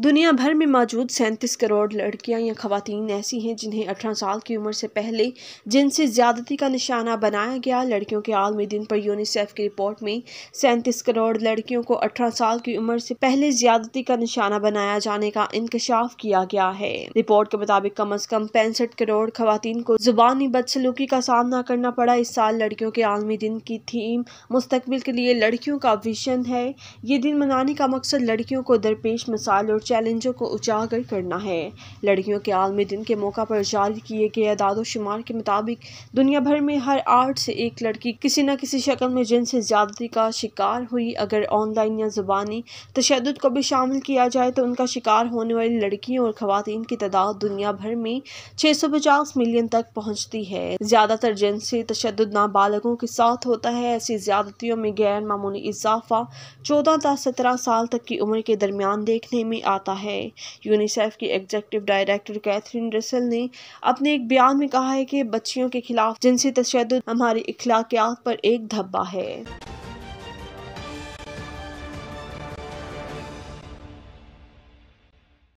दुनिया भर में मौजूद सैंतीस करोड़ लड़कियां या खवतान ऐसी हैं जिन्हें अठारह साल की उम्र से पहले जिनसे ज़्यादती का निशाना बनाया गया लड़कियों के आलमी दिन पर यूनिसेफ की रिपोर्ट में सैंतीस करोड़ लड़कियों को अठारह साल की उम्र से पहले ज्यादती का निशाना बनाया जाने का इंकशाफ किया गया है रिपोर्ट के मुताबिक कम अज कम पैंसठ करोड़ खातन को जुबानी बदसलूकी का सामना करना पड़ा इस साल लड़कियों के आलमी दिन की थीम मुस्तबिल के लिए लड़कियों का विशन है ये दिन मनाने का मकसद लड़कियों को दरपेश मिसाल और चैलेंजों को उजागर करना है लड़कियों के आलमी दिन के मौका पर जारी किए गए अदाद शुमार के मुताबिक दुनिया भर में हर आठ से एक लड़की किसी न किसी शक्ल में जिनसे ज़्यादती का शिकार हुई अगर ऑनलाइन या ज़ुबानी तशद को भी शामिल किया जाए तो उनका शिकार होने वाली लड़कियों और ख़वान की तादाद दुनिया भर में छः सौ पचास मिलियन तक पहुँचती है ज़्यादातर जिनसी तशद नाबालगों के साथ होता है ऐसी ज्यादतियों में गैर मामूली इजाफा चौदह तथा सत्रह साल तक की उम्र के दरमियान देखने में आता जाता है यूनिसेफ की एग्जेक्टिव डायरेक्टर कैथरीन रसल ने अपने एक बयान में कहा है कि बच्चियों के खिलाफ जिनसी तशद हमारी इखलाकियात पर एक धब्बा है